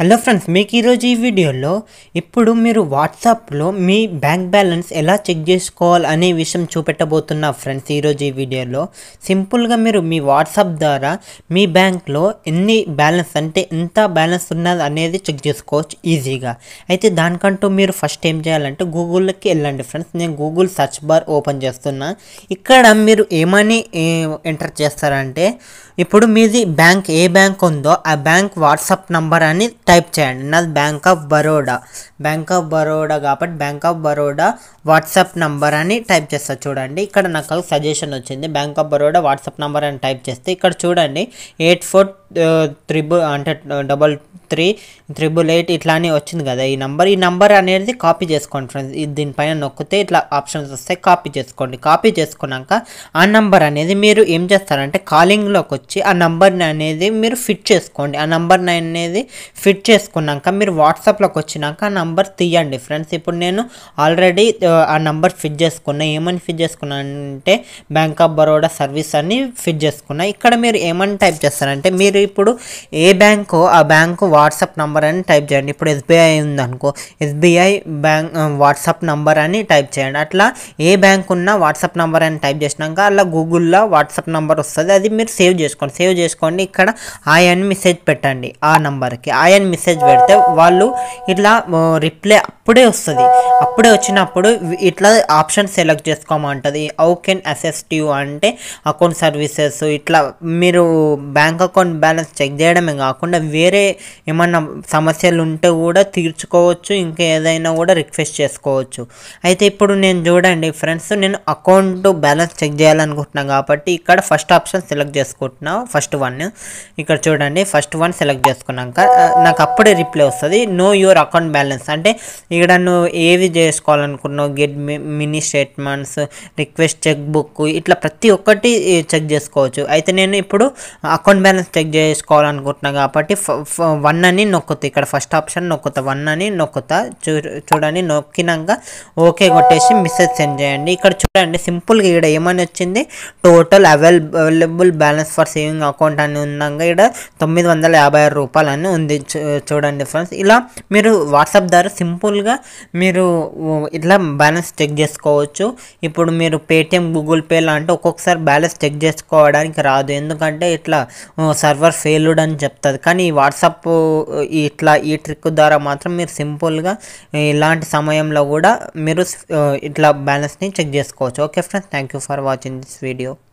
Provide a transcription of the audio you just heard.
hello friends మీకు ఈరోజు ఈ వీడియోలో ఇప్పుడు మీరు వాట్సాప్లో మీ బ్యాంక్ బ్యాలెన్స్ ఎలా చెక్ చేసుకోవాలి అనే విషయం చూపెట్టబోతున్నా ఫ్రెండ్స్ ఈరోజు ఈ వీడియోలో సింపుల్గా మీరు మీ వాట్సాప్ ద్వారా మీ బ్యాంక్లో ఎన్ని బ్యాలెన్స్ అంటే ఎంత బ్యాలెన్స్ ఉన్నది అనేది చెక్ చేసుకోవచ్చు ఈజీగా అయితే దానికంటూ మీరు ఫస్ట్ ఏం చేయాలంటే గూగుల్కి వెళ్ళండి ఫ్రెండ్స్ నేను గూగుల్ సర్చ్ బార్ ఓపెన్ చేస్తున్నా ఇక్కడ మీరు ఏమని ఎంటర్ చేస్తారంటే ఇప్పుడు మీది బ్యాంక్ ఏ బ్యాంక్ ఉందో ఆ బ్యాంక్ వాట్సాప్ నంబర్ అని టైప్ చేయండి నాది Bank of Baroda Bank of Baroda కాబట్టి Bank of Baroda WhatsApp number అని టైప్ చేస్తా చూడండి ఇక్కడ నాకు సజెషన్ వచ్చింది Bank of Baroda WhatsApp number అని టైప్ చేస్తే ఇక్కడ చూడండి ఎయిట్ ఫోర్ త్రిబుల్ అంటే డబల్ త్రీ త్రిబుల్ ఎయిట్ ఇట్లానే వచ్చింది కదా ఈ నంబర్ ఈ నంబర్ అనేది కాపీ చేసుకోండి ఫ్రెండ్స్ దీనిపైన నొక్కితే ఇట్లా ఆప్షన్స్ వస్తాయి కాపీ చేసుకోండి కాపీ చేసుకున్నాక ఆ నంబర్ అనేది మీరు ఏం చేస్తారంటే కాలింగ్లోకి వచ్చి వచ్చి ఆ నంబర్ని అనేది మీరు ఫిట్ చేసుకోండి ఆ నంబర్ని అనేది ఫిట్ చేసుకున్నాక మీరు వాట్సాప్లోకి వచ్చినాక ఆ నంబర్ తీయండి ఫ్రెండ్స్ ఇప్పుడు నేను ఆల్రెడీ ఆ నంబర్ ఫిట్ చేసుకున్నా ఏమని ఫిట్ చేసుకున్నా అంటే బ్యాంక్ ఆఫ్ బరోడా సర్వీస్ అని ఫిట్ చేసుకున్నా ఇక్కడ మీరు ఏమని టైప్ చేస్తారంటే మీరు ఇప్పుడు ఏ బ్యాంకు ఆ బ్యాంకు వాట్సాప్ నంబర్ అని టైప్ చేయండి ఇప్పుడు ఎస్బీఐ ఉందనుకో ఎస్బీఐ బ్యాంక్ వాట్సాప్ నంబర్ అని టైప్ చేయండి అట్లా ఏ బ్యాంక్ ఉన్నా వాట్సాప్ నంబర్ అని టైప్ చేసినాక అలా గూగుల్లో వాట్సాప్ నంబర్ వస్తుంది అది మీరు సేవ్ చేసుకోండి చేసుకోండి సేవ్ చేసుకోండి ఇక్కడ అని మెసేజ్ పెట్టండి ఆ నంబర్కి ఆయన్ మెసేజ్ పెడితే వాళ్ళు ఇట్లా రిప్లై అప్పుడే వస్తుంది అప్పుడే వచ్చినప్పుడు ఇట్లా ఆప్షన్ సెలెక్ట్ చేసుకోమంటుంది హౌ కెన్ అసెస్ట్ యూ అంటే అకౌంట్ సర్వీసెస్ ఇట్లా మీరు బ్యాంక్ అకౌంట్ బ్యాలెన్స్ చెక్ చేయడమే కాకుండా వేరే ఏమన్నా సమస్యలు ఉంటే కూడా తీర్చుకోవచ్చు ఇంకా ఏదైనా కూడా రిక్వెస్ట్ చేసుకోవచ్చు అయితే ఇప్పుడు నేను చూడండి ఫ్రెండ్స్ నేను అకౌంట్ బ్యాలెన్స్ చెక్ చేయాలనుకుంటున్నాను కాబట్టి ఇక్కడ ఫస్ట్ ఆప్షన్ సెలెక్ట్ చేసుకుంటున్నాను నా ఫస్ట్ వన్ ఇక్కడ చూడండి ఫస్ట్ వన్ సెలెక్ట్ చేసుకున్నాక నాకు అప్పుడే రిప్లై వస్తుంది నో యువర్ అకౌంట్ బ్యాలెన్స్ అంటే ఇక్కడ నువ్వు ఏవి చేసుకోవాలనుకున్నావు get mini statements request cheque book ఇట్లా ప్రతి ఒక్కటి చెక్ చేసుకోవచ్చు అయితే నేను ఇప్పుడు అకౌంట్ బ్యాలెన్స్ చెక్ చేసుకోవాలనుకుంటున్నా కాబట్టి వన్ అని నొక్కుతా ఇక్కడ ఫస్ట్ ఆప్షన్ నొక్కుతా వన్ అని నొక్కుతా చూ చూడండి నొక్కినాక ఓకే కొట్టేసి మెసేజ్ సెండ్ చేయండి ఇక్కడ చూడండి సింపుల్గా ఇక్కడ ఏమని వచ్చింది total available balance for saving account అని ఉండగా ఇక్కడ తొమ్మిది వందల యాభై ఆరు రూపాయలు అని ఉంది చూడండి ఫ్రెండ్స్ ఇలా మీరు వాట్సాప్ ద్వారా సింపుల్గా మీరు ఇట్లా బ్యాలెన్స్ చెక్ చేసుకోవచ్చు ఇప్పుడు మీరు పేటిఎం గూగుల్ పే లాంటి ఒక్కొక్కసారి బ్యాలెన్స్ చెక్ చేసుకోవడానికి రాదు ఎందుకంటే ఇట్లా సర్వర్ ఫెయిల్డ్ అని చెప్తుంది కానీ ఈ వాట్సాప్ ఇట్లా ఈ ట్రిక్ ద్వారా మాత్రం మీరు సింపుల్గా ఇలాంటి సమయంలో కూడా మీరు ఇట్లా బ్యాలెన్స్ని చెక్ చేసుకోవచ్చు okay friends thank you for watching this video